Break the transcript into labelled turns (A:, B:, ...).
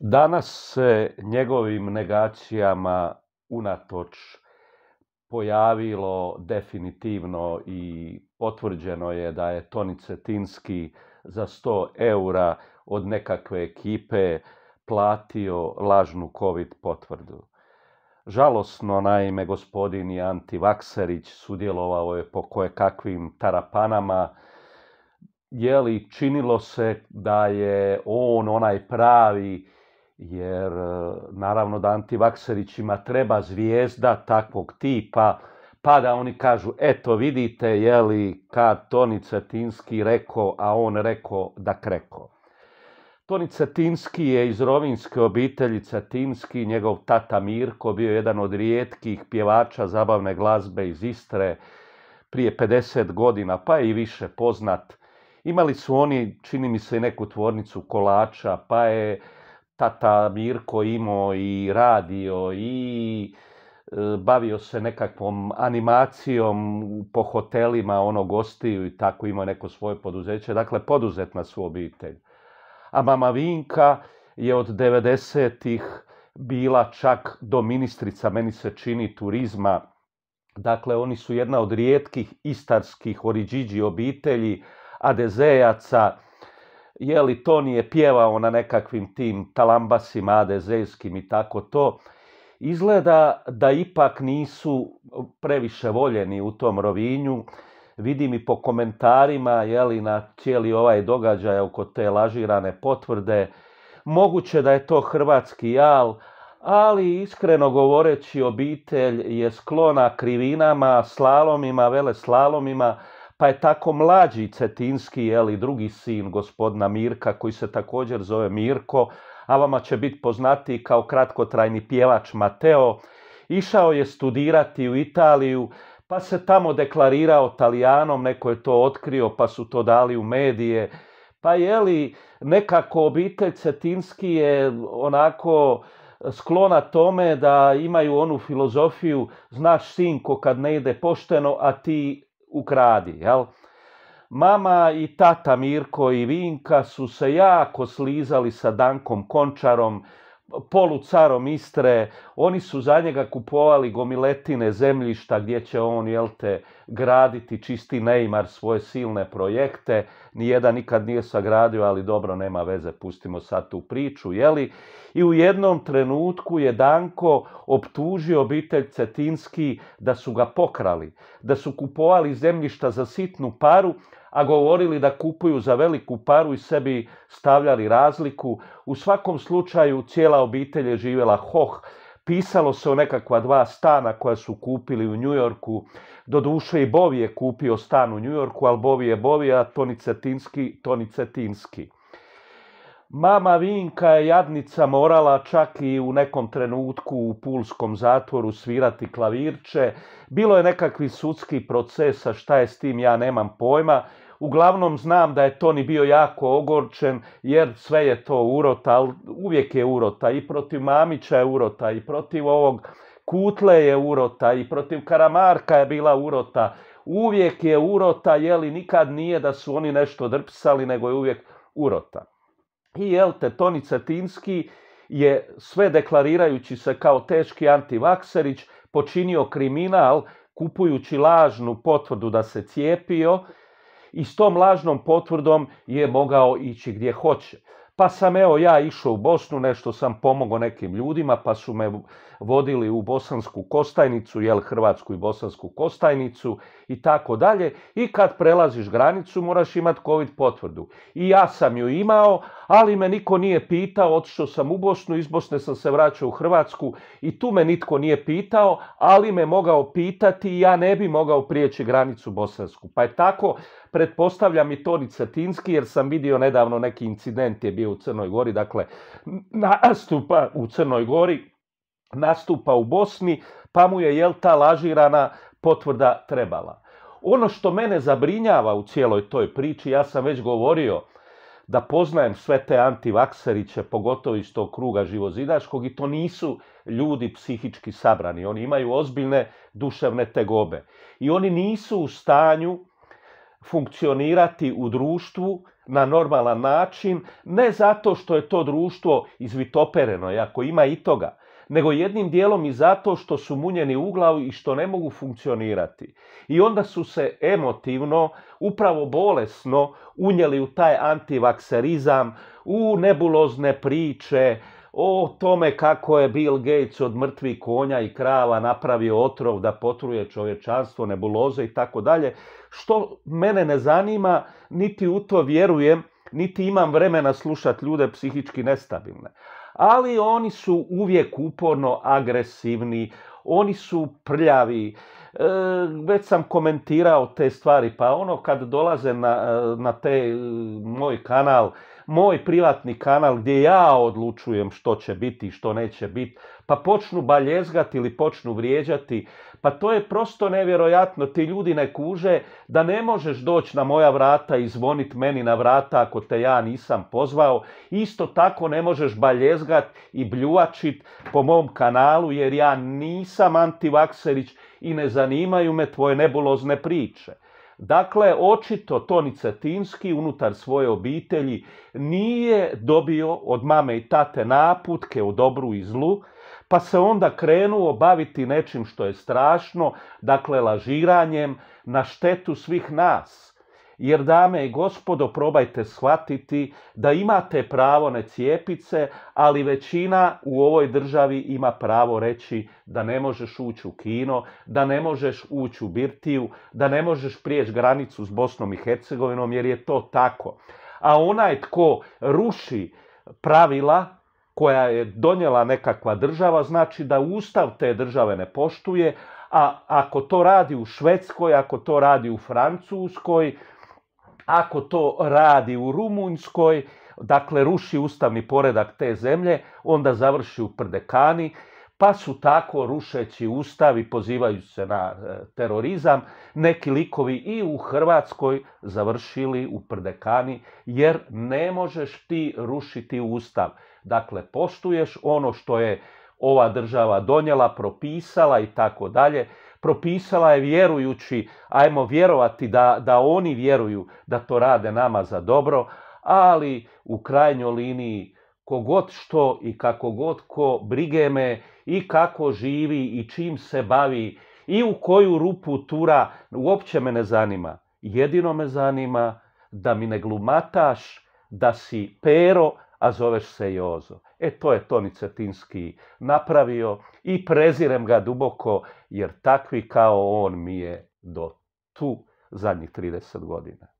A: Danas se njegovim negacijama unatoč pojavilo definitivno i potvrđeno je da je Toni Cetinski za 100 eura od nekakve ekipe platio lažnu COVID potvrdu. Žalosno, naime, gospodin Anti antivakserić sudjelovao je po kojekakvim tarapanama, je li činilo se da je on onaj pravi jer e, naravno da antivakserićima treba zvijezda takvog tipa, pa da oni kažu, eto vidite, je li kad Toni Cetinski rekao, a on rekao da kreko. Toni Cetinski je iz rovinske obitelji Cetinski, njegov tata Mirko bio jedan od rijetkih pjevača zabavne glazbe iz Istre prije 50 godina, pa je i više poznat. Imali su oni, čini mi se, neku tvornicu kolača, pa je tata Mirko imao i radio i e, bavio se nekakvom animacijom po hotelima, ono gostiju i tako imao neko svoje poduzeće. Dakle, poduzetna su obitelj. A mama Vinka je od 90-ih bila čak do ministrica, meni se čini, turizma. Dakle, oni su jedna od rijetkih istarskih oriđiđi obitelji, adezejaca, je li to nije pjevao na nekakvim tim talambasima adezejskim i tako to, izgleda da ipak nisu previše voljeni u tom rovinju. Vidim i po komentarima je li, na cijeli ovaj događaj oko te lažirane potvrde. Moguće da je to hrvatski jal, ali iskreno govoreći obitelj je sklona krivinama, slalomima, vele slalomima, pa je tako mlađi Cetinski, drugi sin gospodina Mirka, koji se također zove Mirko, a vama će biti poznati kao kratkotrajni pjevač Mateo, išao je studirati u Italiju, pa se tamo deklarirao talijanom, neko je to otkrio, pa su to dali u medije. Pa je li nekako obitelj Cetinski je onako sklona tome da imaju onu filozofiju znaš sinko kad ne ide pošteno, a ti ukradi, jel? Mama i tata Mirko i Vinka su se jako slizali sa Dankom Končarom, polu carom Istre, oni su za njega kupovali gomiletine zemljišta gdje će on, te, graditi čisti Neymar svoje silne projekte, nijedan nikad nije sagradio, ali dobro, nema veze, pustimo sad tu priču, jeli? I u jednom trenutku je Danko optužio obitelj Cetinski da su ga pokrali, da su kupovali zemljišta za sitnu paru, a govorili da kupuju za veliku paru i sebi stavljali razliku. U svakom slučaju cijela obitelj je živjela hoh. Pisalo se o nekakva dva stana koja su kupili u Njujorku. Doduše i Bovi je kupio stan u Njujorku, ali Bovi je Bovi, a Tonicetinski, Cetinski. Mama Vinka je jadnica morala čak i u nekom trenutku u pulskom zatvoru svirati klavirče. Bilo je nekakvi sudski procesa, šta je s tim ja nemam pojma. Uglavnom znam da je Toni bio jako ogorčen jer sve je to urota, ali uvijek je urota. I protiv Mamića je urota, i protiv ovog Kutle je urota, i protiv Karamarka je bila urota. Uvijek je urota, jeli nikad nije da su oni nešto drpsali, nego je uvijek urota. I jel te, Toni Cetinski je sve deklarirajući se kao teški antivakserić počinio kriminal kupujući lažnu potvrdu da se cijepio i s tom lažnom potvrdom je mogao ići gdje hoće. Pa sam evo ja išao u Bosnu, nešto sam pomogao nekim ljudima, pa su me vodili u Bosansku kostajnicu, jel Hrvatsku i Bosansku kostajnicu i tako dalje. I kad prelaziš granicu moraš imati covid potvrdu. I ja sam ju imao, ali me niko nije pitao, otišao sam u Bosnu, iz Bosne sam se vraćao u Hrvatsku i tu me nitko nije pitao, ali me mogao pitati i ja ne bi mogao prijeći granicu bosansku. Pa je tako, pretpostavljam i Toni Cetinski, jer sam vidio nedavno neki incident je bio u Crnoj Gori, dakle, nastupa u Crnoj Gori, nastupa u Bosni, pa mu je, jel, ta lažirana potvrda trebala. Ono što mene zabrinjava u cijeloj toj priči, ja sam već govorio da poznajem sve te antivakseriće, pogotovo iz tog kruga živozidaškog i to nisu ljudi psihički sabrani. Oni imaju ozbiljne duševne tegobe. I oni nisu u stanju funkcionirati u društvu na normalan način, ne zato što je to društvo izvitopereno, jako ima i toga, nego jednim dijelom i zato što su munjeni u glavu i što ne mogu funkcionirati. I onda su se emotivno, upravo bolesno, unijeli u taj antivakserizam, u nebulozne priče, o tome kako je Bill Gates od mrtvih konja i krava napravio otrov da potruje čovječanstvo, nebuloze i tako dalje, što mene ne zanima, niti u to vjerujem, niti imam vremena slušati ljude psihički nestabilne ali oni su uvijek uporno agresivni, oni su prljavi, e, već sam komentirao te stvari, pa ono kad dolaze na, e, na te e, moj kanal moj privatni kanal gdje ja odlučujem što će biti i što neće biti, pa počnu baljezgati ili počnu vrijeđati, pa to je prosto nevjerojatno, ti ljudi ne kuže da ne možeš doći na moja vrata i zvoniti meni na vrata ako te ja nisam pozvao, isto tako ne možeš baljezgat i bljuvačit po mom kanalu jer ja nisam antivakserić i ne zanimaju me tvoje nebulozne priče. Dakle, očito Toni Cetinski unutar svoje obitelji nije dobio od mame i tate naputke u dobru i zlu, pa se onda krenuo baviti nečim što je strašno, dakle lažiranjem na štetu svih nas. Jer, dame i gospodo, probajte shvatiti da imate pravo na cijepice, ali većina u ovoj državi ima pravo reći da ne možeš ući u kino, da ne možeš ući u birtiju, da ne možeš prijeći granicu s Bosnom i Hercegovinom, jer je to tako. A onaj tko ruši pravila koja je donijela nekakva država, znači da ustav te države ne poštuje, a ako to radi u Švedskoj, ako to radi u Francuskoj, ako to radi u Rumunjskoj, dakle ruši ustavni poredak te zemlje, onda završi u prdekani, pa su tako rušeći ustav i pozivaju se na e, terorizam, neki likovi i u Hrvatskoj završili u prdekani, jer ne možeš ti rušiti ustav. Dakle, poštuješ ono što je ova država donijela, propisala i tako dalje. Propisala je vjerujući, ajmo vjerovati da, da oni vjeruju da to rade nama za dobro, ali u krajnjoj liniji kogod što i kako god ko brige me i kako živi i čim se bavi i u koju rupu tura, uopće me ne zanima. Jedino me zanima da mi ne glumataš, da si pero, a zoveš se Jozo. E to je Toni Cetinski napravio i prezirem ga duboko jer takvi kao on mi je do tu zadnjih 30 godina.